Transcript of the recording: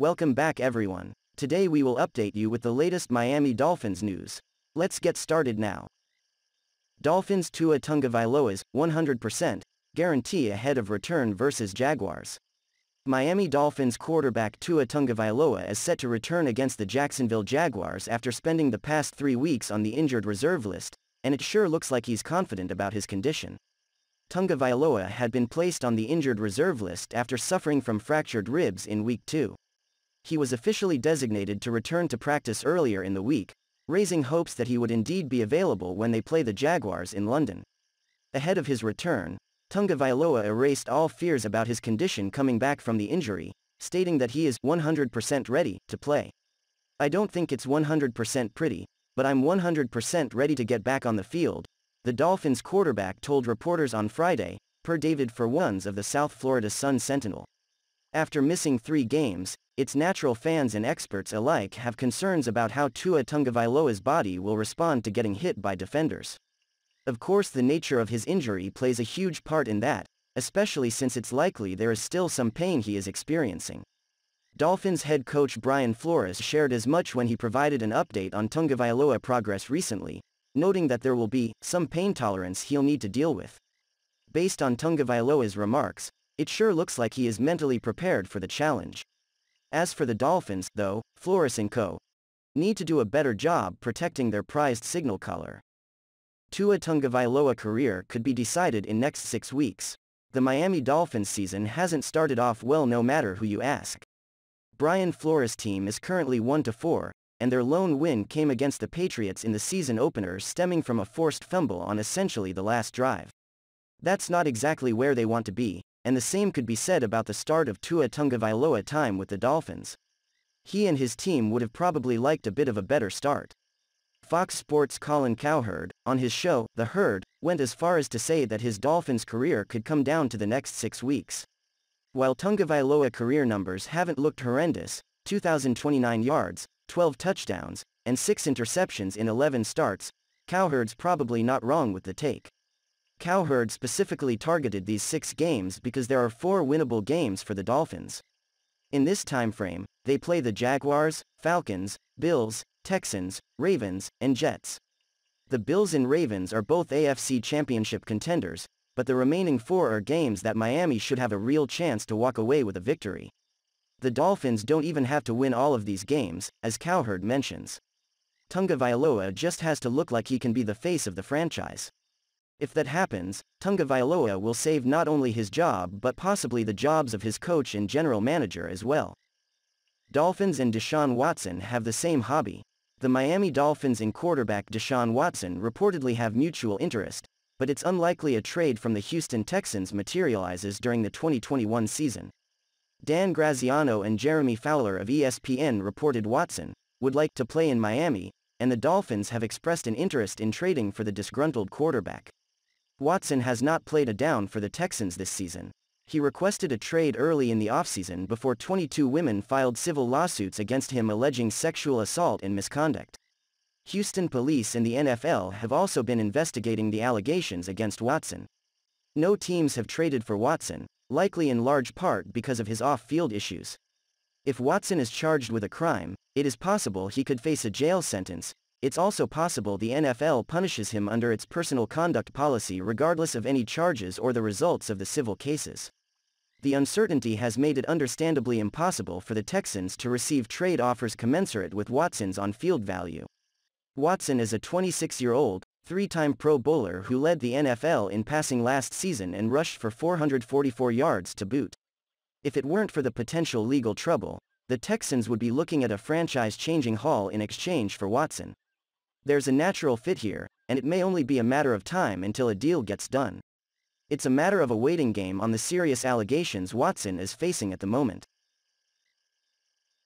Welcome back everyone. Today we will update you with the latest Miami Dolphins news. Let's get started now. Dolphins Tua Tungavailoa's 100% guarantee ahead of return versus Jaguars. Miami Dolphins quarterback Tua Tungavailoa is set to return against the Jacksonville Jaguars after spending the past three weeks on the injured reserve list, and it sure looks like he's confident about his condition. Tungavailoa had been placed on the injured reserve list after suffering from fractured ribs in Week 2 he was officially designated to return to practice earlier in the week, raising hopes that he would indeed be available when they play the Jaguars in London. Ahead of his return, Tunga Vailoa erased all fears about his condition coming back from the injury, stating that he is 100% ready to play. I don't think it's 100% pretty, but I'm 100% ready to get back on the field, the Dolphins quarterback told reporters on Friday, per David For Ones of the South Florida Sun Sentinel. After missing three games, its natural fans and experts alike have concerns about how Tua Tungavailoa's body will respond to getting hit by defenders. Of course the nature of his injury plays a huge part in that, especially since it's likely there is still some pain he is experiencing. Dolphins head coach Brian Flores shared as much when he provided an update on Tungavailoa progress recently, noting that there will be some pain tolerance he'll need to deal with. Based on Tungavailoa's remarks, it sure looks like he is mentally prepared for the challenge. As for the Dolphins, though, Flores and co. need to do a better job protecting their prized signal caller. Tua Tungavailoa career could be decided in next six weeks. The Miami Dolphins season hasn't started off well no matter who you ask. Brian Flores' team is currently 1-4, and their lone win came against the Patriots in the season opener stemming from a forced fumble on essentially the last drive. That's not exactly where they want to be, and the same could be said about the start of Tua Tungavailoa time with the Dolphins. He and his team would have probably liked a bit of a better start. Fox Sports' Colin Cowherd, on his show, The Herd, went as far as to say that his Dolphins career could come down to the next six weeks. While Tungavailoa career numbers haven't looked horrendous, 2,029 yards, 12 touchdowns, and 6 interceptions in 11 starts, Cowherd's probably not wrong with the take. Cowherd specifically targeted these six games because there are four winnable games for the Dolphins. In this timeframe, they play the Jaguars, Falcons, Bills, Texans, Ravens, and Jets. The Bills and Ravens are both AFC championship contenders, but the remaining four are games that Miami should have a real chance to walk away with a victory. The Dolphins don't even have to win all of these games, as Cowherd mentions. Tunga Vailoa just has to look like he can be the face of the franchise. If that happens, Tungavailoa will save not only his job but possibly the jobs of his coach and general manager as well. Dolphins and Deshaun Watson have the same hobby. The Miami Dolphins and quarterback Deshaun Watson reportedly have mutual interest, but it's unlikely a trade from the Houston Texans materializes during the 2021 season. Dan Graziano and Jeremy Fowler of ESPN reported Watson would like to play in Miami, and the Dolphins have expressed an interest in trading for the disgruntled quarterback. Watson has not played a down for the Texans this season. He requested a trade early in the offseason before 22 women filed civil lawsuits against him alleging sexual assault and misconduct. Houston police and the NFL have also been investigating the allegations against Watson. No teams have traded for Watson, likely in large part because of his off-field issues. If Watson is charged with a crime, it is possible he could face a jail sentence, it's also possible the NFL punishes him under its personal conduct policy regardless of any charges or the results of the civil cases. The uncertainty has made it understandably impossible for the Texans to receive trade offers commensurate with Watson's on-field value. Watson is a 26-year-old, three-time Pro Bowler who led the NFL in passing last season and rushed for 444 yards to boot. If it weren't for the potential legal trouble, the Texans would be looking at a franchise-changing haul in exchange for Watson. There's a natural fit here, and it may only be a matter of time until a deal gets done. It's a matter of a waiting game on the serious allegations Watson is facing at the moment.